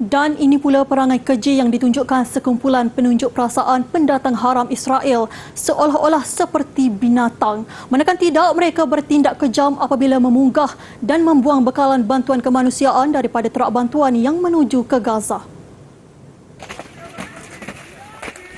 Dan ini pula perangai keji yang ditunjukkan sekumpulan penunjuk perasaan pendatang haram Israel seolah-olah seperti binatang. Manakan tidak mereka bertindak kejam apabila memunggah dan membuang bekalan bantuan kemanusiaan daripada terak bantuan yang menuju ke Gaza.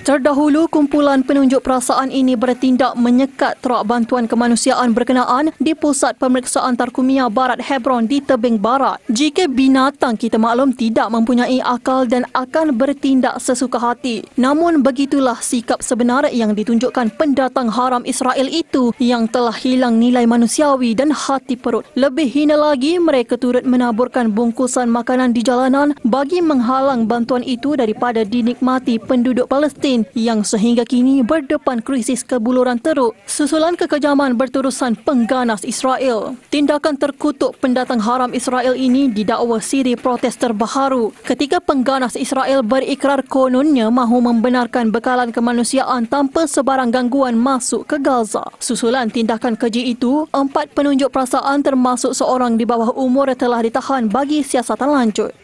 Terdahulu, kumpulan penunjuk perasaan ini bertindak menyekat truk bantuan kemanusiaan berkenaan di Pusat Pemeriksaan Tarkumia Barat Hebron di Tebing Barat. Jika binatang kita maklum tidak mempunyai akal dan akan bertindak sesuka hati. Namun, begitulah sikap sebenar yang ditunjukkan pendatang haram Israel itu yang telah hilang nilai manusiawi dan hati perut. Lebih hina lagi, mereka turut menaburkan bungkusan makanan di jalanan bagi menghalang bantuan itu daripada dinikmati penduduk Palestin lain yang sehingga kini berdepan krisis kebuluran teruk susulan kekejaman berterusan pengganas Israel. Tindakan terkutuk pendatang haram Israel ini didakwa siri protes terbaharu ketika pengganas Israel berikrar kononnya mahu membenarkan bekalan kemanusiaan tanpa sebarang gangguan masuk ke Gaza. Susulan tindakan keji itu, empat penunjuk perasaan termasuk seorang di bawah umur telah ditahan bagi siasatan lanjut.